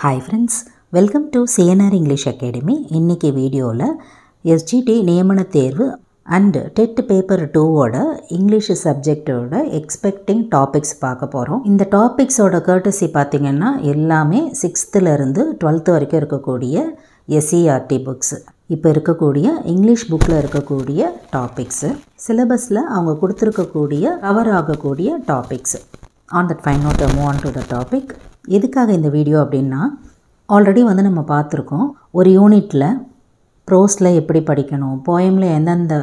hi friends welcome to CNR English academy இன்றைக்கி வீடியோவில் SGT நியமன தேர்வு அண்டு டெட் பேப்பர் டூவோட இங்கிலீஷ் சப்ஜெக்டோட எக்ஸ்பெக்டிங் டாபிக்ஸ் பார்க்க போகிறோம் இந்த டாபிக்ஸோட கேர்டசி பார்த்திங்கன்னா எல்லாமே சிக்ஸ்த்துலேருந்து டுவெல்த்து வரைக்கும் இருக்கக்கூடிய எஸ்சிஆர்டி புக்ஸ் இப்போ இருக்கக்கூடிய இங்கிலீஷ் புக்கில் இருக்கக்கூடிய டாபிக்ஸு சிலபஸில் அவங்க கொடுத்துருக்கக்கூடிய கவர் ஆகக்கூடிய topics on that fine note move on to the topic எதுக்காக இந்த வீடியோ அப்படின்னா ஆல்ரெடி வந்து நம்ம பார்த்துருக்கோம் ஒரு யூனிட்டில் ப்ரோஸில் எப்படி படிக்கணும் போயமில் எந்தெந்த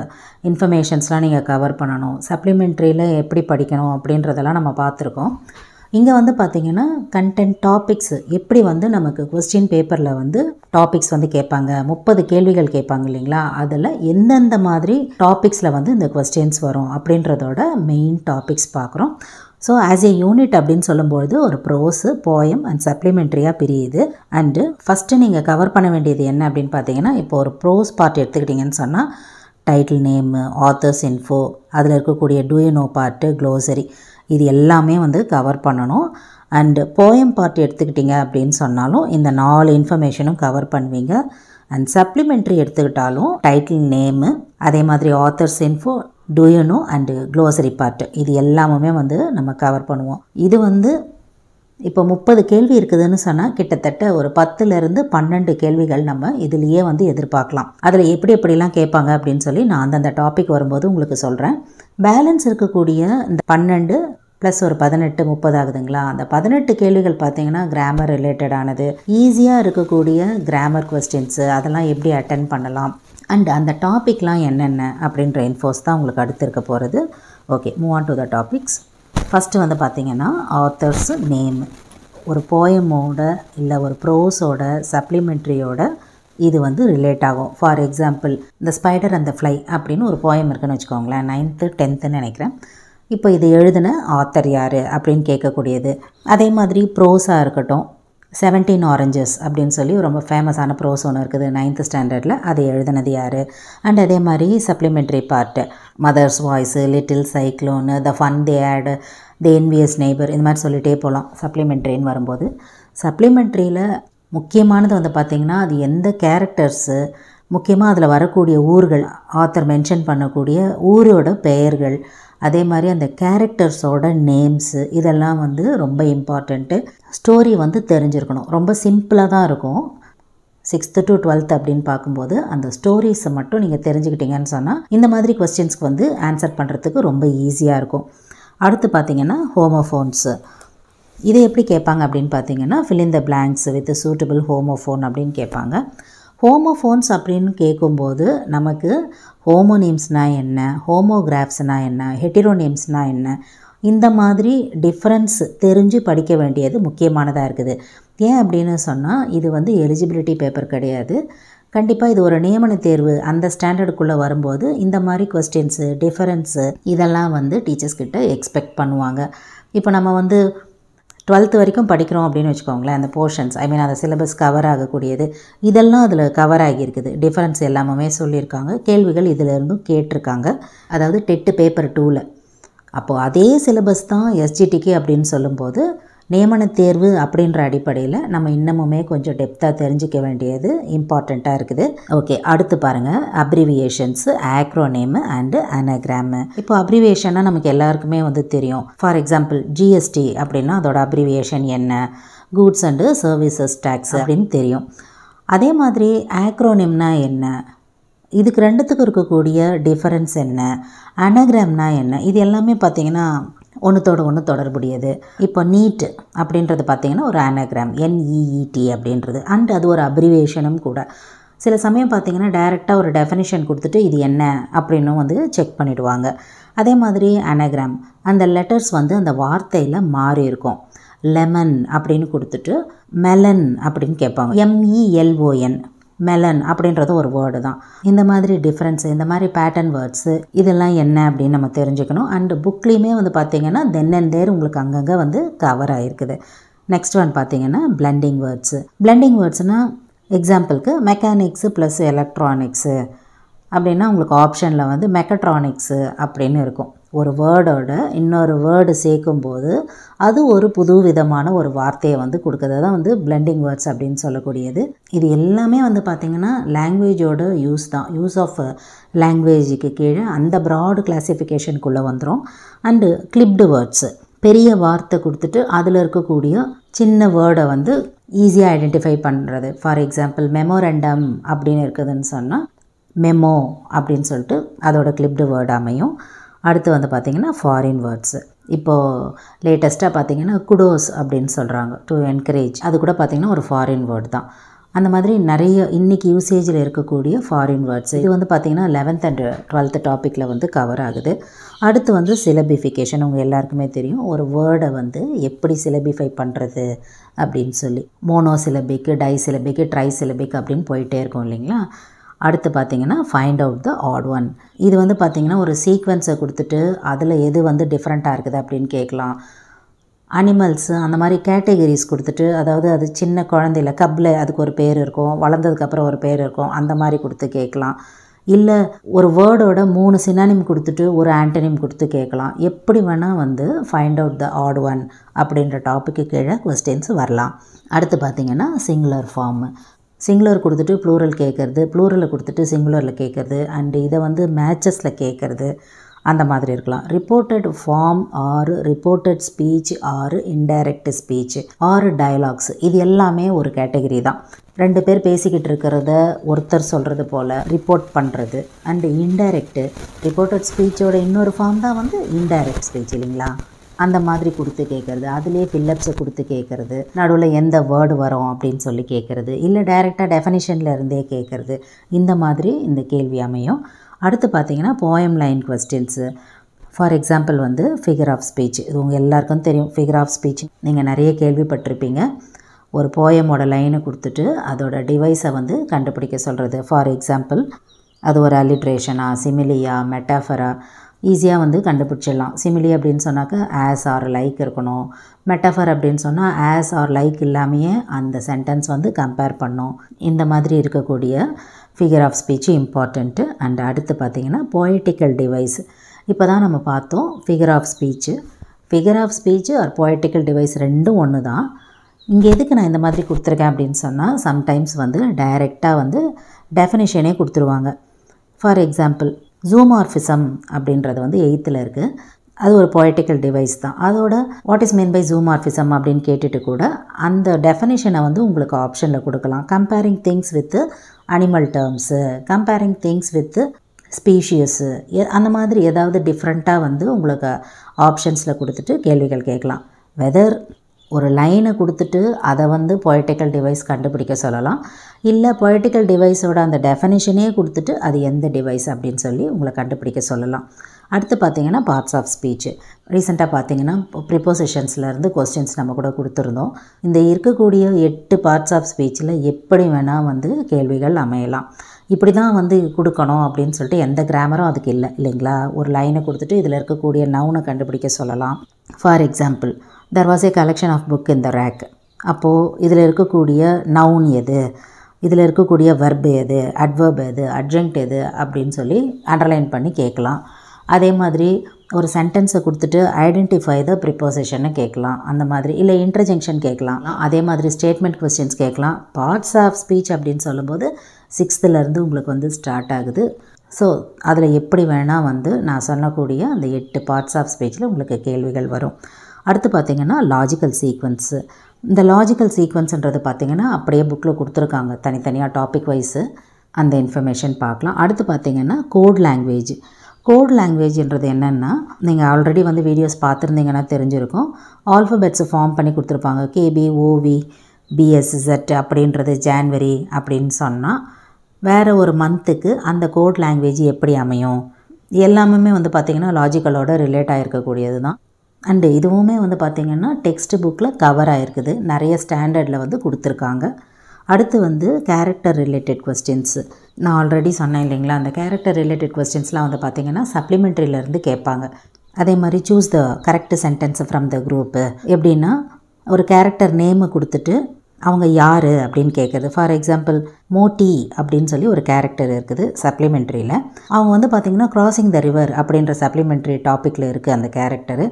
இன்ஃபர்மேஷன்ஸ்லாம் நீங்கள் கவர் பண்ணணும் சப்ளிமெண்ட்ரியில் எப்படி படிக்கணும் அப்படின்றதெல்லாம் நம்ம பார்த்துருக்கோம் இங்கே வந்து பார்த்திங்கன்னா கண்டென்ட் டாபிக்ஸ் எப்படி வந்து நமக்கு கொஸ்டின் பேப்பரில் வந்து டாபிக்ஸ் வந்து கேட்பாங்க முப்பது கேள்விகள் கேட்பாங்க இல்லைங்களா அதில் எந்தெந்த மாதிரி டாபிக்ஸில் வந்து இந்த கொஸ்டின்ஸ் வரும் அப்படின்றதோட மெயின் டாபிக்ஸ் பார்க்குறோம் ஸோ ஆஸ் ஏ யூனிட் அப்படின்னு சொல்லும்போது ஒரு ப்ரோஸு போயம் அண்ட் சப்ளிமெண்ட்ரியாக பிரியுது அண்டு ஃபஸ்ட்டு நீங்கள் கவர் பண்ண வேண்டியது என்ன அப்படின்னு பார்த்தீங்கன்னா இப்போ ஒரு ப்ரோஸ் பார்ட் எடுத்துக்கிட்டிங்கன்னு சொன்னால் டைட்டில் நேமு ஆத்தர்ஸ் இன்ஃபோ அதில் இருக்கக்கூடிய டூயனோ பார்ட்டு க்ளோசரி இது எல்லாமே வந்து கவர் பண்ணணும் அண்டு போயம் பார்ட் எடுத்துக்கிட்டிங்க அப்படின்னு சொன்னாலும் இந்த நாலு இன்ஃபர்மேஷனும் கவர் பண்ணுவீங்க அண்ட் சப்ளிமெண்ட்ரி எடுத்துக்கிட்டாலும் டைட்டில் நேமு அதே மாதிரி ஆத்தர்ஸ் இன்ஃபோ டூயனும் அண்டு க்ளோசரி பார்ட்டு இது எல்லாமுமே வந்து நம்ம கவர் பண்ணுவோம் இது வந்து இப்போ முப்பது கேள்வி இருக்குதுன்னு சொன்னால் கிட்டத்தட்ட ஒரு பத்துலேருந்து பன்னெண்டு கேள்விகள் நம்ம இதுலேயே வந்து எதிர்பார்க்கலாம் அதில் எப்படி எப்படிலாம் கேட்பாங்க அப்படின்னு சொல்லி நான் அந்தந்த டாபிக் வரும்போது உங்களுக்கு சொல்கிறேன் பேலன்ஸ் இருக்கக்கூடிய இந்த பன்னெண்டு ப்ளஸ் ஒரு பதினெட்டு முப்பது ஆகுதுங்களா அந்த பதினெட்டு கேள்விகள் பார்த்தீங்கன்னா கிராமர் ரிலேட்டடானது ஈஸியாக இருக்கக்கூடிய கிராமர் கொஸ்டின்ஸு அதெல்லாம் எப்படி அட்டன் பண்ணலாம் அண்ட் அந்த டாபிக்லாம் என்னென்ன அப்படின்ற இன்ஃபோஸ் தான் உங்களுக்கு அடுத்து இருக்க போகிறது okay move on to the topics first வந்து பார்த்திங்கன்னா ஆத்தர்ஸ் நேம் ஒரு போயமோட இல்லை ஒரு ப்ரோஸோட சப்ளிமெண்ட்ரியோட இது வந்து ரிலேட் ஆகும் ஃபார் எக்ஸாம்பிள் இந்த ஸ்பைடர் அந்த ஃப்ளை அப்படின்னு ஒரு போயம் இருக்குன்னு வச்சுக்கோங்களேன் நைன்த்து டென்த்துன்னு நினைக்கிறேன் இப்போ இது எழுதின ஆத்தர் யார் அப்படின்னு கேட்கக்கூடியது அதே மாதிரி ப்ரோஸாக இருக்கட்டும் செவன்டீன் ஆரஞ்சஸ் அப்படின்னு சொல்லி ரொம்ப ஃபேமஸான ப்ரோஸ் ஒன்று இருக்குது நைன்த் ஸ்டாண்டர்டில் அதை எழுதினது யார் அண்ட் அதே மாதிரி supplementary part mother's voice little cyclone the fun the ஆடு தி என்விஎஸ் நெய்பர் இந்த மாதிரி சொல்லிகிட்டே போகலாம் சப்ளிமெண்ட்ரின்னு வரும்போது சப்ளிமெண்ட்ரியில் முக்கியமானது வந்து பார்த்திங்கன்னா அது எந்த கேரக்டர்ஸு முக்கியமாக அதில் வரக்கூடிய ஊர்கள் ஆத்தர் மென்ஷன் பண்ணக்கூடிய ஊரோட பெயர்கள் அதே மாதிரி அந்த கேரக்டர்ஸோட நேம்ஸு இதெல்லாம் வந்து ரொம்ப இம்பார்ட்டண்ட்டு ஸ்டோரி வந்து தெரிஞ்சிருக்கணும் ரொம்ப சிம்பிளாக தான் இருக்கும் சிக்ஸ்த்து டு டுவெல்த் அப்படின்னு பார்க்கும்போது அந்த ஸ்டோரிஸை மட்டும் நீங்கள் தெரிஞ்சுக்கிட்டீங்கன்னு சொன்னால் இந்த மாதிரி கொஸ்டின்ஸ்க்கு வந்து ஆன்சர் பண்ணுறதுக்கு ரொம்ப ஈஸியாக இருக்கும் அடுத்து பார்த்திங்கன்னா ஹோமோஃபோன்ஸு இதை எப்படி கேட்பாங்க அப்படின்னு பார்த்தீங்கன்னா fill in the blanks with suitable homophone அப்படின்னு கேட்பாங்க ஹோமோஃபோன்ஸ் அப்படின்னு கேட்கும்போது நமக்கு ஹோமோனிம்ஸ்னால் என்ன ஹோமோகிராஃப்ஸ்னால் என்ன ஹெட்டிரோனிம்ஸ்னால் என்ன இந்த மாதிரி டிஃப்ரென்ஸ் தெரிஞ்சு படிக்க வேண்டியது முக்கியமானதாக இருக்குது ஏன் அப்படின்னு சொன்னால் இது வந்து எலிஜிபிலிட்டி பேப்பர் கிடையாது கண்டிப்பாக இது ஒரு நியமன தேர்வு அந்த ஸ்டாண்டர்டுக்குள்ளே வரும்போது இந்த மாதிரி கொஸ்டின்ஸு டிஃபரன்ஸு இதெல்லாம் வந்து டீச்சர்ஸ்கிட்ட எக்ஸ்பெக்ட் பண்ணுவாங்க இப்போ நம்ம வந்து டுவெல்த்து வரைக்கும் படிக்கிறோம் அப்படின்னு வச்சுக்கோங்களேன் அந்த போர்ஷன்ஸ் ஐ மீன் அந்த சிலபஸ் கவர் ஆகக்கூடியது இதெல்லாம் அதில் கவர் ஆகியிருக்குது டிஃப்ரென்ஸ் எல்லாமே சொல்லியிருக்காங்க கேள்விகள் இதிலிருந்தும் கேட்டிருக்காங்க அதாவது டெட்டு பேப்பர் டூவில் அப்போது அதே சிலபஸ் தான் எஸ்ஜிடிக்கு அப்படின்னு சொல்லும்போது நியமன தேர்வு அப்படின்ற அடிப்படையில் நம்ம இன்னமுமே கொஞ்சம் டெப்த்தாக தெரிஞ்சிக்க வேண்டியது இம்பார்ட்டண்ட்டாக இருக்குது ஓகே அடுத்து பாருங்கள் அப்ரிவியேஷன்ஸ் ஆக்ரோநேமு அண்டு அனகிராமு இப்போ அப்ரிவியேஷனாக நமக்கு எல்லாருக்குமே வந்து தெரியும் ஃபார் எக்ஸாம்பிள் ஜிஎஸ்டி அப்படின்னா அதோட அப்ரிவியேஷன் என்ன கூட்ஸ் அண்டு சர்வீசஸ் டேக்ஸ் அப்படின்னு தெரியும் அதே மாதிரி ஆக்ரோனிம்னா என்ன இதுக்கு ரெண்டுத்துக்கும் இருக்கக்கூடிய டிஃபரன்ஸ் என்ன அனகிராம்னா என்ன இது எல்லாமே பார்த்திங்கன்னா ஒன்றுத்தோட ஒன்று தொடர்புடையது இப்போ நீட்டு அப்படின்றது பார்த்திங்கன்னா ஒரு அனகிராம் என்இஇடி e e அப்படின்றது அண்ட் அது ஒரு அப்ரிவேஷனும் கூட சில சமயம் பார்த்திங்கன்னா டைரெக்டாக ஒரு டெஃபனிஷன் கொடுத்துட்டு இது என்ன அப்படின்னும் வந்து செக் பண்ணிவிடுவாங்க அதே மாதிரி அனகிராம் அந்த லெட்டர்ஸ் வந்து அந்த வார்த்தையில் மாறி இருக்கும் லெமன் அப்படின்னு கொடுத்துட்டு மெலன் அப்படின்னு கேட்பாங்க எம்இஎல்ஓஎன் மெலன் அப்படின்றது ஒரு வேர்டு தான் இந்த மாதிரி டிஃப்ரென்ஸ் இந்த மாதிரி பேட்டர்ன் வேர்ட்ஸு இதெல்லாம் என்ன அப்படின்னு நம்ம தெரிஞ்சுக்கணும் அண்டு புக்லேயுமே வந்து பார்த்திங்கன்னா தென் அண்ட் தேர் உங்களுக்கு அங்கங்கே வந்து கவர் ஆகிருக்குது நெக்ஸ்ட் ஒன் பார்த்தீங்கன்னா பிளண்டிங் வேர்ட்ஸு பிளண்டிங் வேர்ட்ஸ்னால் எக்ஸாம்பிளுக்கு மெக்கானிக்ஸு ப்ளஸ் எலக்ட்ரானிக்ஸு அப்படின்னா உங்களுக்கு ஆப்ஷனில் வந்து மெக்கட்ரானிக்ஸு அப்படின்னு இருக்கும் ஒரு வேர்டோட இன்னொரு வேர்டு சேர்க்கும்போது அது ஒரு புது விதமான ஒரு வார்த்தையை வந்து கொடுக்குறது தான் வந்து பிளெண்டிங் வேர்ட்ஸ் அப்படின்னு சொல்லக்கூடியது இது எல்லாமே வந்து பார்த்திங்கன்னா லாங்குவேஜோட யூஸ் தான் யூஸ் ஆஃப் லாங்குவேஜுக்கு கீழே அந்த ப்ராடு கிளாஸிஃபிகேஷனுக்குள்ளே வந்துடும் அண்டு கிளிப்டு வேர்ட்ஸு பெரிய வார்த்தை கொடுத்துட்டு அதில் இருக்கக்கூடிய சின்ன வேர்டை வந்து ஈஸியாக ஐடென்டிஃபை பண்ணுறது ஃபார் எக்ஸாம்பிள் மெமோரண்டம் அப்படின்னு இருக்குதுன்னு சொன்னால் மெமோ அப்படின்னு சொல்லிட்டு அதோட கிளிப்டு வேர்டு அமையும் அடுத்து வந்து பார்த்திங்கன்னா ஃபாரின் வேர்ட்ஸு இப்போது லேட்டஸ்ட்டாக பார்த்திங்கன்னா குடோஸ் அப்படின்னு சொல்கிறாங்க டு என்கரேஜ் அது கூட பார்த்திங்கன்னா ஒரு ஃபாரின் வேர்ட் தான் அந்த மாதிரி நிறைய இன்றைக்கி யூசேஜில் இருக்கக்கூடிய ஃபாரின் வேர்ட்ஸ் இது வந்து பார்த்திங்கன்னா லெவன்த் அண்ட் டுவெல்த் டாப்பிக்கில் வந்து கவர் ஆகுது அடுத்து வந்து சிலபிஃபிகேஷன் உங்கள் எல்லாருக்குமே தெரியும் ஒரு வேர்டை வந்து எப்படி சிலபிஃபை பண்ணுறது அப்படின்னு சொல்லி mono syllabic di syllabic tri syllabic அப்படின்னு போயிட்டே இருக்கும் இல்லைங்களா அடுத்து பார்த்திங்கன்னா find out the odd one இது வந்து பார்த்திங்கன்னா ஒரு சீக்வன்ஸை கொடுத்துட்டு அதில் எது வந்து டிஃப்ரெண்ட்டாக இருக்குது அப்படின்னு கேட்கலாம் அனிமல்ஸு அந்த மாதிரி கேட்டகரிஸ் கொடுத்துட்டு அதாவது அது சின்ன குழந்தையில கப்பில் அதுக்கு ஒரு பேர் இருக்கும் வளர்ந்ததுக்கப்புறம் ஒரு பேர் இருக்கும் அந்த மாதிரி கொடுத்து கேட்கலாம் இல்லை ஒரு வேர்டோட மூணு சினானிம் கொடுத்துட்டு ஒரு ஆன்டனிம் கொடுத்து கேட்கலாம் எப்படி வேணால் வந்து find out the odd one அப்படின்ற டாப்பிக்கு கீழே கொஸ்டின்ஸ் வரலாம் அடுத்து பார்த்திங்கன்னா சிங்குலர் ஃபார்மு சிங்குலர் கொடுத்துட்டு ப்ளூரல் கேட்குறது ப்ளூரலை கொடுத்துட்டு சிங்குலரில் கேட்குறது அண்டு இதை வந்து மேட்சஸில் கேட்குறது அந்த மாதிரி இருக்கலாம் reported form or reported speech or indirect speech or dialogues இது எல்லாமே ஒரு கேட்டகரி தான் ரெண்டு பேர் பேசிக்கிட்டு இருக்கிறத ஒருத்தர் சொல்கிறது போல் ரிப்போர்ட் பண்ணுறது அண்டு இன்டைரக்டு ரிப்போர்ட்டட் ஸ்பீச்சோட இன்னொரு ஃபார்ம் தான் வந்து இன்டைரக்ட் ஸ்பீச் இல்லைங்களா அந்த மாதிரி கொடுத்து கேட்குறது அதுலேயே ஃபில்லப்ஸை கொடுத்து கேட்குறது நடுவில் எந்த வேர்டு வரும் அப்படின்னு சொல்லி கேட்குறது இல்லை டைரெக்டாக டெஃபனிஷனில் இருந்தே கேட்குறது இந்த மாதிரி இந்த கேள்வி அமையும் அடுத்து பார்த்திங்கன்னா poem line questions for example வந்து ஃபிகர் ஆஃப் ஸ்பீச் இது உங்கள் எல்லாருக்கும் தெரியும் ஃபிகர் ஆஃப் ஸ்பீச் நீங்கள் நிறைய கேள்விப்பட்டிருப்பீங்க ஒரு போயமோட லைனை கொடுத்துட்டு அதோட டிவைஸை வந்து கண்டுபிடிக்க சொல்கிறது ஃபார் எக்ஸாம்பிள் அது ஒரு அலிட்ரேஷனா சிமிலியா மெட்டாஃபரா ஈஸியாக வந்து கண்டுபிடிச்சிடலாம் சிமிலி அப்படின்னு சொன்னாக்கா ஆஸ் ஆர் லைக் இருக்கணும் மெட்டஃபர் அப்படின்னு சொன்னால் ஆஸ் ஆர் லைக் இல்லாமையே அந்த சென்டென்ஸ் வந்து கம்பேர் பண்ணும் இந்த மாதிரி இருக்கக்கூடிய figure of speech important and அடுத்து பார்த்திங்கன்னா பொயட்டிக்கல் டிவைஸ் இப்போ தான் நம்ம பார்த்தோம் figure of speech figure of speech or poetical device ரெண்டும் ஒன்று தான் இங்கே எதுக்கு நான் இந்த மாதிரி கொடுத்துருக்கேன் அப்படின்னு சொன்னால் சம்டைம்ஸ் வந்து டைரெக்டாக வந்து டெஃபினேஷனே கொடுத்துருவாங்க ஃபார் எக்ஸாம்பிள் ஜூமார்ஃபிசம் அப்படின்றது வந்து எயித்தில் இருக்குது அது ஒரு பொயிட்டிக்கல் டிவைஸ் தான் அதோட what is mean by zoomorphism அப்படின்னு கேட்டுட்டு கூட அந்த டெஃபனேஷனை வந்து உங்களுக்கு ஆப்ஷனில் கொடுக்கலாம் comparing things with animal terms comparing things with species அந்த மாதிரி ஏதாவது டிஃப்ரெண்ட்டாக வந்து உங்களுக்கு ஆப்ஷன்ஸில் கொடுத்துட்டு கேள்விகள் கேட்கலாம் வெதர் ஒரு லைனை கொடுத்துட்டு அதை வந்து பொய்டிக்கல் டிவைஸ் கண்டுபிடிக்க சொல்லலாம் இல்லை பொய்டிக்கல் டிவைஸோட அந்த டெஃபனிஷனே கொடுத்துட்டு அது எந்த டிவைஸ் அப்படின்னு சொல்லி உங்களை கண்டுபிடிக்க சொல்லலாம் அடுத்து பார்த்திங்கன்னா பார்ட்ஸ் ஆஃப் ஸ்பீச்சு ரீசெண்டாக பார்த்திங்கன்னா ப்ரிப்போசிஷன்ஸ்லேருந்து கொஸ்டின்ஸ் நம்ம கூட கொடுத்துருந்தோம் இந்த இருக்கக்கூடிய எட்டு பார்ட்ஸ் ஆஃப் ஸ்பீச்சில் எப்படி வேணால் வந்து கேள்விகள் அமையலாம் இப்படி தான் வந்து கொடுக்கணும் அப்படின்னு சொல்லிட்டு எந்த கிராமரும் அதுக்கு இல்லை இல்லைங்களா ஒரு லைனை கொடுத்துட்டு இதில் இருக்கக்கூடிய நவுனை கண்டுபிடிக்க சொல்லலாம் for example there was a collection of book இந்த ரேக் அப்போது இதில் இருக்கக்கூடிய நவுன் எது இதில் இருக்கக்கூடிய வர்பு எது அட்வர்ப் எது அட்ஜெண்ட் எது அப்படின்னு சொல்லி அண்டர்லைன் பண்ணி கேட்கலாம் அதே மாதிரி ஒரு சென்டென்ஸை கொடுத்துட்டு ஐடென்டிஃபை த ப்ரிப்போசிஷனை கேட்கலாம் அந்த மாதிரி இல்லை இன்டர்ஜெங்ஷன் கேட்கலாம் அதே மாதிரி ஸ்டேட்மெண்ட் கொஸ்டின்ஸ் கேட்கலாம் பார்ட்ஸ் ஆஃப் ஸ்பீச் அப்படின்னு சொல்லும்போது சிக்ஸ்த்துலேருந்து உங்களுக்கு வந்து ஸ்டார்ட் ஆகுது ஸோ அதில் எப்படி வேணால் வந்து நான் சொல்லக்கூடிய அந்த எட்டு பார்ட்ஸ் ஆஃப் ஸ்பீச்சில் உங்களுக்கு கேள்விகள் வரும் அடுத்து பார்த்திங்கன்னா லாஜிக்கல் சீக்வன்ஸு இந்த லாஜிக்கல் சீக்வன்ஸுன்றது பார்த்திங்கன்னா அப்படியே புக்கில் கொடுத்துருக்காங்க தனித்தனியாக டாபிக் வைஸு அந்த இன்ஃபர்மேஷன் பார்க்கலாம் அடுத்து பார்த்திங்கன்னா கோட் லாங்குவேஜ் கோட் லாங்குவேஜ்ன்றது என்னென்னா நீங்கள் ஆல்ரெடி வந்து வீடியோஸ் பார்த்துருந்தீங்கன்னா தெரிஞ்சிருக்கும் ஆல்ஃபபெட்ஸை ஃபார்ம் பண்ணி கொடுத்துருப்பாங்க கேபி ஓவி பிஎஸ்இசட் அப்படின்றது ஜான்வரி அப்படின்னு சொன்னால் வேறு ஒரு மந்த்துக்கு அந்த கோட் லாங்குவேஜ் எப்படி அமையும் எல்லாமே வந்து பார்த்திங்கன்னா லாஜிக்கலோட ரிலேட் ஆகிருக்கக்கூடியது தான் அண்டு இதுவுமே வந்து பார்த்திங்கன்னா டெக்ஸ்ட் புக்கில் கவர் ஆகிருக்குது நிறைய ஸ்டாண்டர்டில் வந்து கொடுத்துருக்காங்க அடுத்து வந்து கேரக்டர் ரிலேட்டட் கொஸ்டின்ஸு நான் ஆல்ரெடி சொன்னேன் இல்லைங்களா அந்த கேரக்டர் ரிலேட்டட் கொஸ்டின்ஸ்லாம் வந்து பார்த்திங்கன்னா சப்ளிமெண்ட்ரியிலேருந்து கேட்பாங்க அதே மாதிரி choose the correct sentence from the group எப்படின்னா ஒரு கேரக்டர் நேமு கொடுத்துட்டு அவங்க யார் அப்படின்னு கேட்குறது ஃபார் எக்ஸாம்பிள் மோட்டி அப்படின்னு சொல்லி ஒரு கேரக்டர் இருக்குது சப்ளிமெண்ட்ரியில் அவங்க வந்து பார்த்திங்கன்னா க்ராசிங் த ரிவர் அப்படின்ற சப்ளிமெண்ட்ரி டாப்பிக்கில் இருக்குது அந்த கேரக்டரு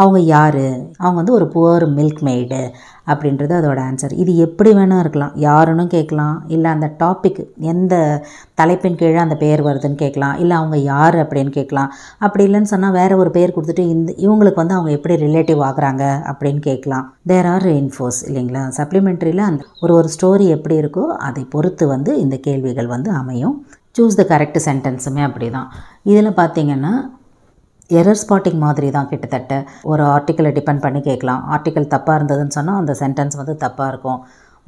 அவங்க யார் அவங்க வந்து ஒரு புவர் மில்க் மெய்டு அப்படின்றது அதோட ஆன்சர் இது எப்படி வேணால் இருக்கலாம் யாருன்னு கேட்கலாம் இல்லை அந்த டாபிக் எந்த தலைப்பின் கீழே அந்த பேர் வருதுன்னு கேட்கலாம் இல்லை அவங்க யார் அப்படின்னு கேட்கலாம் அப்படி இல்லைன்னு சொன்னால் வேறு ஒரு பேர் கொடுத்துட்டு இந்த இவங்களுக்கு வந்து அவங்க எப்படி ரிலேட்டிவ் ஆகுறாங்க அப்படின்னு கேட்கலாம் தேர் ஆர் இன்ஃபோர்ஸ் இல்லைங்களா சப்ளிமெண்ட்ரியில் அந்த ஒரு ஒரு ஸ்டோரி எப்படி இருக்கோ அதை பொறுத்து வந்து இந்த கேள்விகள் வந்து அமையும் சூஸ் த கரெக்ட் சென்டென்ஸுமே அப்படி தான் இதில் பார்த்திங்கன்னா எரர் ஸ்பாட்டிங் மாதிரி தான் கிட்டத்தட்ட ஒரு ஆர்டிக்கலை டிபெண்ட் பண்ணி கேட்கலாம் ஆர்டிக்கல் தப்பாக இருந்ததுன்னு சொன்னால் அந்த சென்டென்ஸ் வந்து தப்பாக இருக்கும்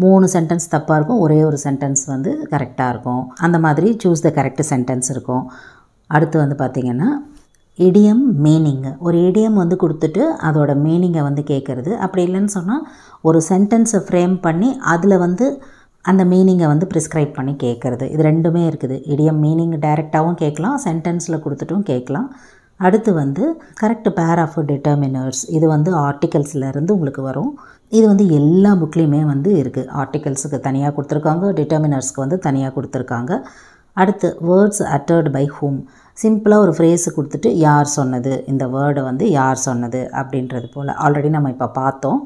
மூணு சென்டென்ஸ் தப்பாக இருக்கும் ஒரே ஒரு சென்டென்ஸ் வந்து கரெக்டாக இருக்கும் அந்த மாதிரி சூஸ் த கரெக்ட் சென்டென்ஸ் இருக்கும் அடுத்து வந்து பார்த்திங்கன்னா இடியம் மீனிங்கு ஒரு இடியம் வந்து கொடுத்துட்டு அதோட மீனிங்கை வந்து கேட்குறது அப்படி இல்லைன்னு சொன்னால் ஒரு சென்டென்ஸை ஃப்ரேம் பண்ணி அதில் வந்து அந்த மீனிங்கை வந்து ப்ரிஸ்கிரைப் பண்ணி கேட்குறது இது ரெண்டுமே இருக்குது இடியம் மீனிங் டைரெக்டாகவும் கேட்கலாம் சென்டென்ஸில் கொடுத்துட்டும் கேட்கலாம் அடுத்து வந்து கரெக்ட் பேர் ஆஃப் டிட்டர்மினர்ஸ் இது வந்து ஆர்டிகல்ஸ்லேருந்து உங்களுக்கு வரும் இது வந்து எல்லா புக்லேயுமே வந்து இருக்குது ஆர்டிகல்ஸுக்கு தனியாக கொடுத்துருக்காங்க டிட்டர்மினர்ஸ்க்கு வந்து தனியாக கொடுத்துருக்காங்க அடுத்து வேர்ட்ஸ் அட்டர்ட் பை ஹூம் சிம்பிளாக ஒரு ஃப்ரேஸு கொடுத்துட்டு யார் சொன்னது இந்த வேர்டை வந்து யார் சொன்னது அப்படின்றது போல் ஆல்ரெடி நம்ம இப்போ பார்த்தோம்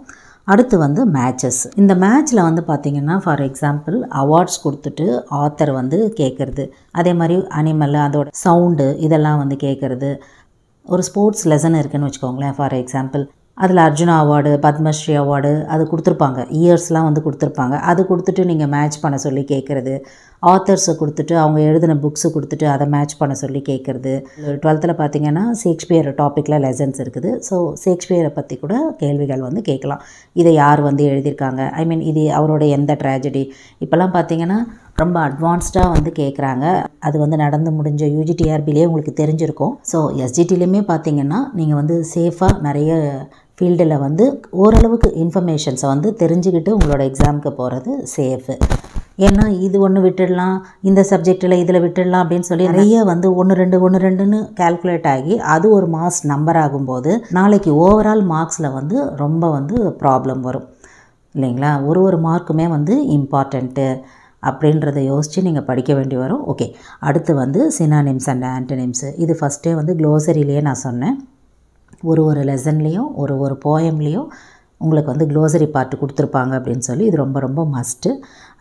அடுத்து வந்து மேட்சஸ் இந்த மேட்ச்சில் வந்து பார்த்திங்கன்னா ஃபார் எக்ஸாம்பிள் அவார்ட்ஸ் கொடுத்துட்டு ஆத்தர் வந்து கேட்குறது அதே மாதிரி அனிமல் அதோட சவுண்டு இதெல்லாம் வந்து கேட்குறது ஒரு ஸ்போர்ட்ஸ் லெசன் இருக்குதுன்னு வச்சுக்கோங்களேன் ஃபார் எக்ஸாம்பிள் அதில் அர்ஜுனா அவார்டு பத்மஸ்ரீ அவார்டு அது கொடுத்துருப்பாங்க இயர்ஸ்லாம் வந்து கொடுத்துருப்பாங்க அது கொடுத்துட்டு நீங்கள் மேட்ச் பண்ண சொல்லி கேட்குறது ஆத்தர்ஸை கொடுத்துட்டு அவங்க எழுதின புக்ஸு கொடுத்துட்டு அதை மேட்ச் பண்ண சொல்லி கேட்குறது டுவெல்த்தில் பார்த்தீங்கன்னா ஷேக்ஸ்பியர் டாப்பிக்கில் லெசன்ஸ் இருக்குது ஸோ ஷேக்ஸ்பியரை பற்றி கூட கேள்விகள் வந்து கேட்கலாம் இதை யார் வந்து எழுதியிருக்காங்க ஐ மீன் இது அவரோட எந்த ட்ராஜடி இப்போல்லாம் பார்த்தீங்கன்னா ரொம்ப அட்வான்ஸ்டாக வந்து கேட்குறாங்க அது வந்து நடந்து முடிஞ்ச யூஜிடிஆர்பிலே உங்களுக்கு தெரிஞ்சிருக்கும் ஸோ எஸ்ஜிடிலையுமே பார்த்தீங்கன்னா நீங்கள் வந்து சேஃபாக நிறைய ஃபீல்டில் வந்து ஓரளவுக்கு இன்ஃபர்மேஷன்ஸை வந்து தெரிஞ்சுக்கிட்டு உங்களோட எக்ஸாமுக்கு போகிறது சேஃபு ஏன்னா இது ஒன்று விட்டுடலாம் இந்த சப்ஜெக்டில் இதில் விட்டுடலாம் அப்படின்னு சொல்லி நிறைய வந்து ஒன்று ரெண்டு ஒன்று ரெண்டுன்னு கால்குலேட் ஆகி அது ஒரு மார்க்ஸ் நம்பர் ஆகும்போது நாளைக்கு ஓவரால் மார்க்ஸில் வந்து ரொம்ப வந்து ப்ராப்ளம் வரும் இல்லைங்களா ஒரு ஒரு மார்க்குமே வந்து இம்பார்ட்டண்ட்டு அப்படின்றத யோசித்து நீங்கள் படிக்க வேண்டி வரும் ஓகே அடுத்து வந்து சினானிம்ஸ் அண்ட் ஆன்டனிம்ஸு இது ஃபஸ்ட்டே வந்து க்ளோசரிலேயே நான் சொன்னேன் ஒரு ஒரு லெசன்லேயும் ஒரு ஒரு போயம்லேயும் உங்களுக்கு வந்து க்ளோசரி பார்ட் கொடுத்துருப்பாங்க அப்படின்னு சொல்லி இது ரொம்ப ரொம்ப மஸ்ட்டு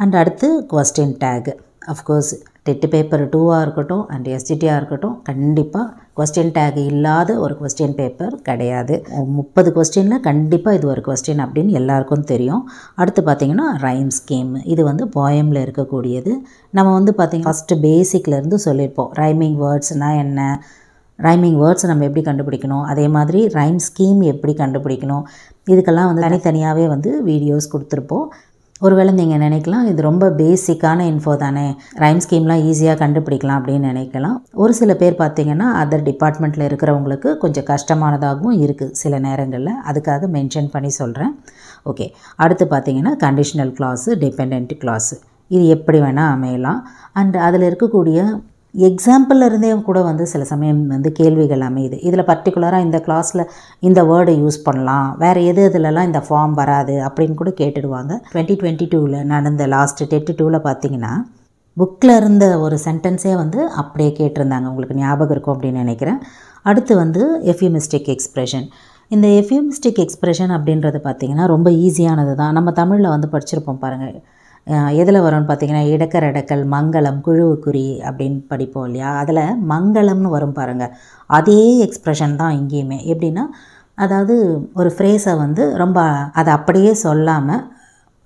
அண்ட் அடுத்து question tag of course TET paper டூவாக இருக்கட்டும் அண்ட் எஸ்டிடியாக இருக்கட்டும் கண்டிப்பாக கொஸ்டின் டேக் இல்லாத ஒரு கொஸ்டின் பேப்பர் கிடையாது முப்பது கொஸ்டினில் கண்டிப்பாக இது ஒரு கொஸ்டின் அப்படின்னு எல்லாருக்கும் தெரியும் அடுத்து பார்த்திங்கன்னா ரைம் ஸ்கீம் இது வந்து போயமில் இருக்கக்கூடியது நம்ம வந்து பார்த்திங்கன்னா ஃபஸ்ட்டு பேசிக்லேருந்து சொல்லியிருப்போம் ரைமிங் வேர்ட்ஸ்னால் என்ன ரைமிங் வேர்ட்ஸ் நம்ம எப்படி கண்டுபிடிக்கணும் அதே மாதிரி ரைம் ஸ்கீம் எப்படி கண்டுபிடிக்கணும் இதுக்கெல்லாம் வந்து தனித்தனியாகவே வந்து வீடியோஸ் கொடுத்துருப்போம் ஒருவேளை நீங்கள் நினைக்கலாம் இது ரொம்ப பேசிக்கான இன்ஃபோ தானே ரைம் ஸ்கீம்லாம் ஈஸியாக கண்டுபிடிக்கலாம் அப்படின்னு நினைக்கலாம் ஒரு சில பேர் பார்த்திங்கன்னா அதர் டிபார்ட்மெண்ட்டில் இருக்கிறவங்களுக்கு கொஞ்சம் கஷ்டமானதாகவும் இருக்குது சில நேரங்களில் அதுக்காக மென்ஷன் பண்ணி சொல்கிறேன் ஓகே அடுத்து பார்த்திங்கன்னா கண்டிஷ்னல் கிளாஸு டிபெண்ட் கிளாஸு இது எப்படி வேணால் அமையலாம் அண்ட் அதில் இருக்கக்கூடிய எக்ஸாம்பிள் இருந்தே கூட வந்து சில சமயம் வந்து கேள்விகள் அமையுது இதில் பர்டிகுலராக இந்த கிளாஸில் இந்த வேர்டை யூஸ் பண்ணலாம் வேறு எது இதிலலாம் இந்த ஃபார்ம் வராது அப்படின்னு கூட கேட்டுடுவாங்க டுவெண்ட்டி டுவெண்ட்டி டூவில் நடந்த லாஸ்ட்டு டெட்டு டூவில் பார்த்தீங்கன்னா புக்கில் இருந்த ஒரு சென்டென்ஸே வந்து அப்படியே கேட்டிருந்தாங்க உங்களுக்கு ஞாபகம் இருக்கும் அப்படின்னு நினைக்கிறேன் அடுத்து வந்து எஃப்யூமிஸ்டிக் எக்ஸ்ப்ரெஷன் இந்த எஃப்யூமிஸ்டிக் எக்ஸ்ப்ரெஷன் அப்படின்றது பார்த்திங்கன்னா ரொம்ப ஈஸியானது தான் நம்ம தமிழில் வந்து படிச்சிருப்போம் பாருங்கள் எதில் வரும்னு பார்த்தீங்கன்னா இடக்கர் அடக்கல் மங்களம் குழுவுக்குறி அப்படின்னு படிப்போம் இல்லையா அதில் மங்களம்னு வரும் பாருங்கள் அதே எக்ஸ்ப்ரெஷன் தான் இங்கேயுமே எப்படின்னா அதாவது ஒரு ஃப்ரேஸை வந்து ரொம்ப அதை அப்படியே சொல்லாமல்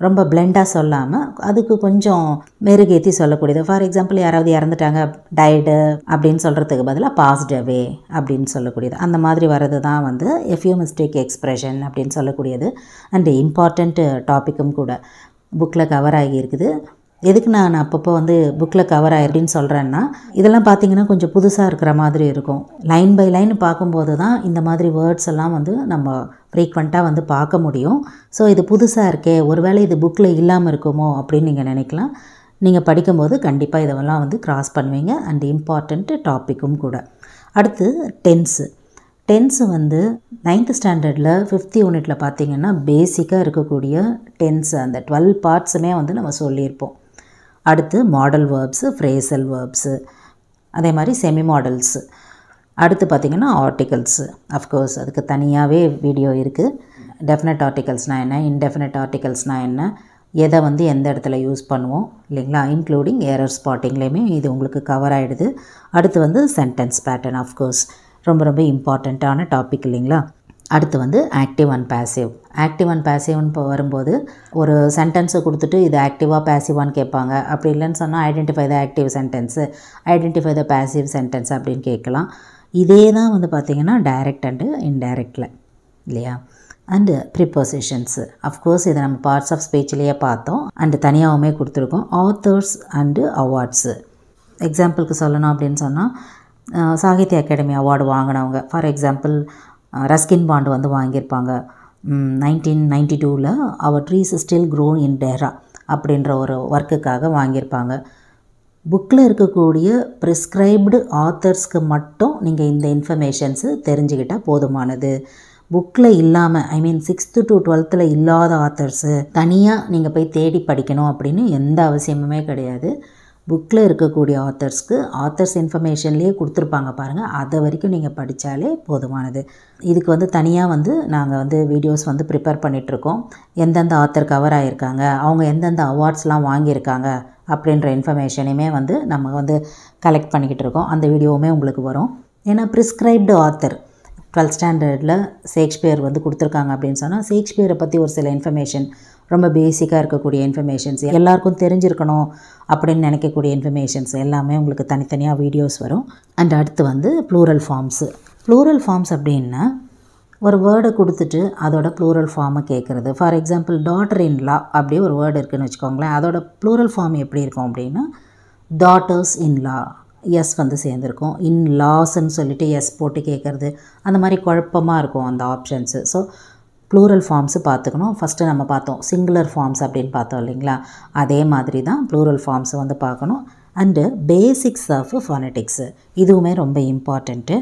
ரொம்ப பிளெண்டாக சொல்லாமல் அதுக்கு கொஞ்சம் மெருகேற்றி சொல்லக்கூடியது ஃபார் எக்ஸாம்பிள் யாராவது இறந்துட்டாங்க டைடு அப்படின்னு சொல்கிறதுக்கு பதிலாக பாஸ்ட் அவே அப்படின்னு சொல்லக்கூடியது அந்த மாதிரி வர்றது தான் வந்து மிஸ்டேக் எக்ஸ்ப்ரெஷன் அப்படின்னு சொல்லக்கூடியது அண்ட் இம்பார்ட்டண்ட் டாப்பிக்கும் கூட புக்கில் கவர் ஆகியிருக்குது எதுக்கு நான் அப்பப்போ வந்து புக்கில் கவர் ஆயிருக்குன்னு சொல்கிறேன்னா இதெல்லாம் பார்த்தீங்கன்னா கொஞ்சம் புதுசாக இருக்கிற மாதிரி இருக்கும் லைன் பை லைன் பார்க்கும்போது தான் இந்த மாதிரி வேர்ட்ஸ் எல்லாம் வந்து நம்ம ஃப்ரீக்வெண்ட்டாக வந்து பார்க்க முடியும் ஸோ இது புதுசாக இருக்கே ஒருவேளை இது புக்கில் இல்லாமல் இருக்குமோ அப்படின்னு நீங்கள் நினைக்கலாம் நீங்கள் படிக்கும்போது கண்டிப்பாக இதெல்லாம் வந்து க்ராஸ் பண்ணுவீங்க அண்ட் இம்பார்ட்டண்ட்டு டாப்பிக்கும் கூட அடுத்து டென்ஸு டென்ஸு வந்து நைன்த்து ஸ்டாண்டர்டில் ஃபிஃப்த் யூனிட்டில் பார்த்திங்கன்னா பேசிக்காக இருக்கக்கூடிய டென்ஸு அந்த டுவெல் பார்ட்ஸுமே வந்து நம்ம சொல்லியிருப்போம் அடுத்து மாடல் வேர்ப்ஸு ஃப்ரேசல் வேர்ப்ஸு அதே மாதிரி செமி மாடல்ஸு அடுத்து பார்த்திங்கன்னா ஆர்டிகல்ஸு அஃப்கோர்ஸ் அதுக்கு தனியாகவே வீடியோ இருக்குது டெஃபினட் ஆர்டிகல்ஸ்னால் என்ன இன்டெஃபினட் ஆர்டிகல்ஸ்னால் என்ன எதை வந்து எந்த இடத்துல யூஸ் பண்ணுவோம் இல்லைங்களா இன்க்ளூடிங் ஏரர் ஸ்பாட்டிங்லேயுமே இது உங்களுக்கு கவர் ஆகிடுது அடுத்து வந்து சென்டென்ஸ் பேட்டர்ன் ஆஃப்கோர்ஸ் ரொம்ப ரொம்ப இம்பார்ட்டண்ட்டான டாபிக் இல்லைங்களா அடுத்து வந்து active and passive active and பேசிவ்னு இப்போ வரும்போது ஒரு சென்டென்ஸை கொடுத்துட்டு இது ஆக்டிவாக பேசிவான்னு கேட்பாங்க அப்படி இல்லைன்னு சொன்னால் identify the active sentence identify the passive sentence அப்படின்னு கேட்கலாம் இதே தான் வந்து பார்த்திங்கன்னா டைரக்ட் அண்டு இன்டைரக்டில் இல்லையா அண்டு ப்ரிப்போசிஷன்ஸு அஃப்கோர்ஸ் இதை நம்ம பார்ட்ஸ் ஆஃப் ஸ்பீச்லேயே பார்த்தோம் அண்டு தனியாகவுமே கொடுத்துருக்கோம் ஆத்தர்ஸ் அண்டு அவார்ட்ஸு எக்ஸாம்பிளுக்கு சொல்லணும் அப்படின்னு சொன்னால் சாகித்ய அகாடமி அவார்டு வாங்கினவங்க ஃபார் எக்ஸாம்பிள் ரஸ்கின் பாண்டு வந்து வாங்கியிருப்பாங்க நைன்டீன் நைன்டி டூவில் our trees still grown in Dehra அப்படின்ற ஒரு ஒர்க்குக்காக வாங்கியிருப்பாங்க புக்கில் இருக்கக்கூடிய ப்ரிஸ்க்ரைப்டு ஆத்தர்ஸ்க்கு மட்டும் நீங்கள் இந்த இன்ஃபர்மேஷன்ஸு தெரிஞ்சுக்கிட்டால் போதுமானது புக்கில் இல்லாமல் ஐ மீன் சிக்ஸ்த்து டு டுவெல்த்தில் இல்லாத ஆத்தர்ஸு தனியாக நீங்கள் போய் தேடி படிக்கணும் அப்படின்னு எந்த அவசியமுமே கிடையாது புக்கில் இருக்கக்கூடிய ஆத்தர்ஸ்க்கு ஆத்தர்ஸ் இன்ஃபர்மேஷன்லேயே கொடுத்துருப்பாங்க பாருங்கள் அதை வரைக்கும் நீங்கள் படித்தாலே போதுமானது இதுக்கு வந்து தனியாக வந்து நாங்கள் வந்து வீடியோஸ் வந்து ப்ரிப்பேர் பண்ணிகிட்ருக்கோம் எந்தெந்த ஆத்தர் கவர் ஆகியிருக்காங்க அவங்க எந்தெந்த அவார்ட்ஸ்லாம் வாங்கியிருக்காங்க அப்படின்ற இன்ஃபர்மேஷனையுமே வந்து நம்ம வந்து கலெக்ட் பண்ணிக்கிட்டு இருக்கோம் அந்த வீடியோவுமே உங்களுக்கு வரும் ஏன்னா ப்ரிஸ்கிரைப்டு ஆத்தர் டுவெல்த் ஸ்டாண்டர்டில் ஷேக்ஸ்பியர் வந்து கொடுத்துருக்காங்க அப்படின்னு சொன்னால் ஷேக்ஸ்பியரை பற்றி ஒரு சில இன்ஃபர்மேஷன் ரொம்ப பேசிக்காக இருக்கக்கூடிய இன்ஃபர்மேஷன்ஸ் எல்லாருக்கும் தெரிஞ்சிருக்கணும் அப்படின்னு நினைக்கக்கூடிய இன்ஃபர்மேஷன்ஸ் எல்லாமே உங்களுக்கு தனித்தனியாக வீடியோஸ் வரும் அண்ட் அடுத்து வந்து ப்ளூரல் ஃபார்ம்ஸு ப்ளூரல் ஃபார்ம்ஸ் அப்படின்னா ஒரு வேர்டை கொடுத்துட்டு அதோட ப்ளூரல் ஃபார்மை கேட்குறது for example daughter in law அப்படியே ஒரு வேர்டு இருக்குதுன்னு வச்சுக்கோங்களேன் அதோட ப்ளூரல் ஃபார்ம் எப்படி இருக்கும் அப்படின்னா டாட்டர்ஸ் இன் லா எஸ் வந்து சேர்ந்துருக்கும் இன் லாஸ்ன்னு சொல்லிவிட்டு எஸ் போட்டு கேட்குறது அந்த மாதிரி குழப்பமாக இருக்கும் அந்த ஆப்ஷன்ஸு ஸோ ப்ளூரல் ஃபார்ம்ஸு பார்த்துக்கணும் ஃபஸ்ட்டு நம்ம பார்த்தோம் சிங்குலர் ஃபார்ம்ஸ் அப்படின்னு பார்த்தோம் இல்லைங்களா அதே மாதிரி தான் ப்ளூரல் ஃபார்ம்ஸை வந்து பார்க்கணும் அண்டு பேசிக்ஸ் ஆஃப் ஃபோனட்டிக்ஸு இதுவுமே ரொம்ப இம்பார்ட்டண்ட்டு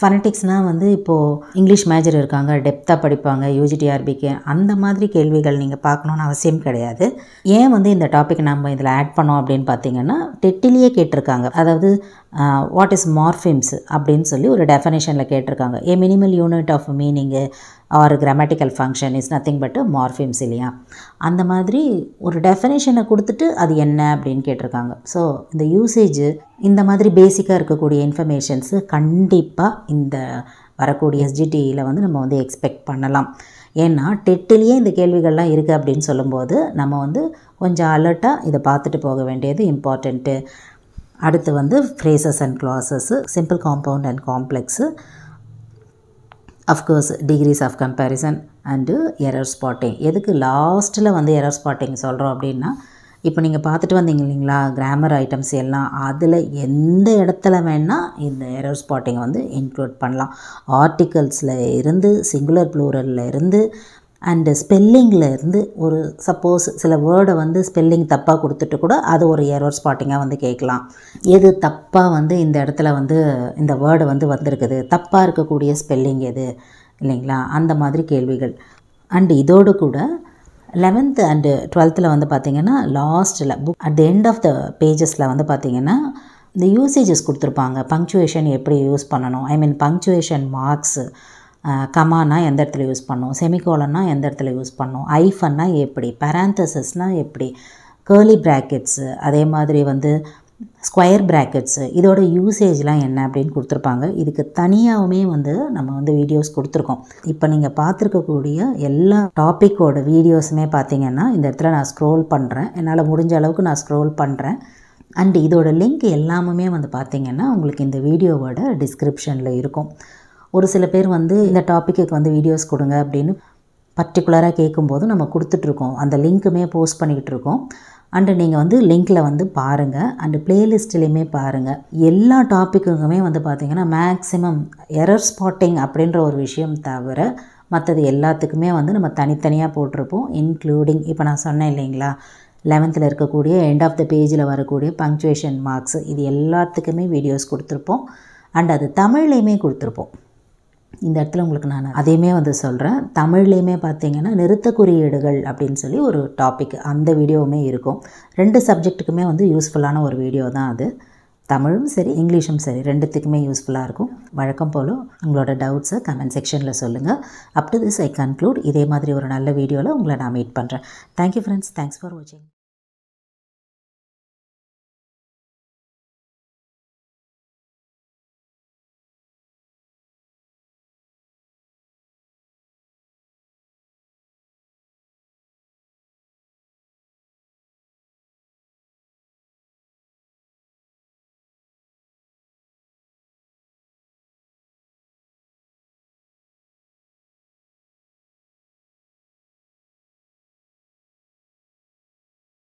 ஃபனட்டிக்ஸ்னால் வந்து இப்போது இங்கிலீஷ் மேஜர் இருக்காங்க டெப்த்தாக படிப்பாங்க யூஜிடிஆர்பிக்கு அந்த மாதிரி கேள்விகள் நீங்கள் பார்க்கணுன்னு அவசியம் கிடையாது ஏன் வந்து இந்த டாபிக் நம்ம இதில் ஆட் பண்ணோம் அப்படின்னு பார்த்தீங்கன்னா டெட்டிலேயே கேட்டிருக்காங்க அதாவது வாட் இஸ் மார்ஃபிம்ஸ் அப்படின்னு சொல்லி ஒரு டெஃபனேஷனில் கேட்டிருக்காங்க a minimal unit of meaning or grammatical function is nothing but morphemes இல்லையா அந்த மாதிரி ஒரு டெஃபினேஷனை கொடுத்துட்டு அது என்ன அப்படின்னு கேட்டிருக்காங்க ஸோ இந்த யூசேஜ் இந்த மாதிரி பேசிக்காக இருக்கக்கூடிய இன்ஃபர்மேஷன்ஸு கண்டிப்பாக இந்த வரக்கூடிய எஸ்ஜிடியில் வந்து நம்ம வந்து எக்ஸ்பெக்ட் பண்ணலாம் ஏன்னா டெட்டிலேயே இந்த கேள்விகள்லாம் இருக்குது அப்படின்னு சொல்லும்போது நம்ம வந்து கொஞ்சம் அலர்ட்டாக இதை பார்த்துட்டு போக வேண்டியது இம்பார்ட்டண்ட்டு அடுத்து வந்து phrases and clauses simple compound and complex of course degrees of comparison and error spotting எதுக்கு லாஸ்ட்டில் வந்து எரர் ஸ்பாட்டிங் சொல்கிறோம் அப்படின்னா இப்போ நீங்கள் பார்த்துட்டு வந்தீங்க இல்லைங்களா கிராமர் ஐட்டம்ஸ் எல்லாம் அதில் எந்த இடத்துல வேணால் இந்த எரர் ஸ்பாட்டிங் வந்து இன்க்ளூட் பண்ணலாம் ஆர்டிகல்ஸில் இருந்து சிங்குலர் ப்ளூரலில் இருந்து அண்டு ஸ்பெல்லிங்கில் இருந்து ஒரு சப்போஸ் சில வேர்டை வந்து ஸ்பெல்லிங் தப்பாக கொடுத்துட்டு கூட அது ஒரு ஏரோர் ஸ்பாட்டிங்காக வந்து கேட்கலாம் எது தப்பாக வந்து இந்த இடத்துல வந்து இந்த வேர்டு வந்து வந்திருக்குது தப்பாக இருக்கக்கூடிய ஸ்பெல்லிங் எது இல்லைங்களா அந்த மாதிரி கேள்விகள் அண்டு இதோடு கூட லெவன்த்து அண்டு டுவெல்த்தில் வந்து பார்த்திங்கன்னா லாஸ்ட்டில் book at the end of the பேஜஸில் வந்து பார்த்திங்கன்னா இந்த யூசேஜஸ் கொடுத்துருப்பாங்க பங்க்சுவேஷன் எப்படி யூஸ் பண்ணணும் ஐ மீன் பங்க்சுவேஷன் மார்க்ஸு கமானா எந்த இடத்துல யூஸ் பண்ணும் செமிகோலன்னா எந்த இடத்துல யூஸ் பண்ணும் ஐஃபன்னா எப்படி பேராந்தசஸ்னால் எப்படி கேர்லி ப்ராக்கெட்ஸு அதே மாதிரி வந்து ஸ்கொயர் ப்ராக்கெட்ஸு இதோட யூசேஜ்லாம் என்ன அப்படின்னு கொடுத்துருப்பாங்க இதுக்கு தனியாகவுமே வந்து நம்ம வந்து வீடியோஸ் கொடுத்துருக்கோம் இப்போ நீங்கள் பார்த்துருக்கக்கூடிய எல்லா டாப்பிக்கோட வீடியோஸுமே பார்த்தீங்கன்னா இந்த இடத்துல நான் ஸ்க்ரோல் பண்ணுறேன் என்னால் முடிஞ்ச அளவுக்கு நான் ஸ்க்ரோல் பண்ணுறேன் அண்ட் இதோட லிங்க் எல்லாமே வந்து பார்த்திங்கன்னா உங்களுக்கு இந்த வீடியோவோட டிஸ்கிரிப்ஷனில் இருக்கும் ஒரு சில பேர் வந்து இந்த டாப்பிக்கு வந்து வீடியோஸ் கொடுங்க அப்படின்னு பர்டிகுலராக கேட்கும்போது நம்ம கொடுத்துட்ருக்கோம் அந்த லிங்க்குமே போஸ்ட் பண்ணிக்கிட்டு இருக்கோம் அண்டு நீங்கள் வந்து லிங்க்கில் வந்து பாருங்கள் அண்டு பிளேலிஸ்ட்லேயுமே பாருங்கள் எல்லா டாப்பிக்குமே வந்து பார்த்திங்கன்னா மேக்ஸிமம் எரர் ஸ்பாட்டிங் அப்படின்ற ஒரு விஷயம் தவிர மற்றது எல்லாத்துக்குமே வந்து நம்ம தனித்தனியாக போட்டிருப்போம் இன்க்ளூடிங் இப்போ நான் சொன்னேன் இல்லைங்களா லெவன்த்தில் இருக்கக்கூடிய எண்ட் ஆஃப் த பேஜில் வரக்கூடிய பங்க்சுவேஷன் மார்க்ஸ் இது எல்லாத்துக்குமே வீடியோஸ் கொடுத்துருப்போம் அண்ட் அது தமிழ்லேயுமே கொடுத்துருப்போம் இந்த இடத்துல உங்களுக்கு நான் அதையுமே வந்து சொல்கிறேன் தமிழ்லேயுமே பார்த்தீங்கன்னா நிறுத்த குறியீடுகள் அப்படின்னு சொல்லி ஒரு டாபிக் அந்த வீடியோவுமே இருக்கும் ரெண்டு சப்ஜெக்ட்டுக்குமே வந்து யூஸ்ஃபுல்லான ஒரு வீடியோ தான் அது தமிழும் சரி இங்கிலீஷும் சரி ரெண்டுத்துக்குமே யூஸ்ஃபுல்லாக இருக்கும் வழக்கம் போல் உங்களோட டவுட்ஸை கமெண்ட் செக்ஷனில் சொல்லுங்கள் up to this I conclude இதே மாதிரி ஒரு நல்ல வீடியோவில் உங்களை நான் மீட் பண்ணுறேன் தேங்க்யூ ஃப்ரெண்ட்ஸ் தேங்க்ஸ் ஃபார் வாட்சிங்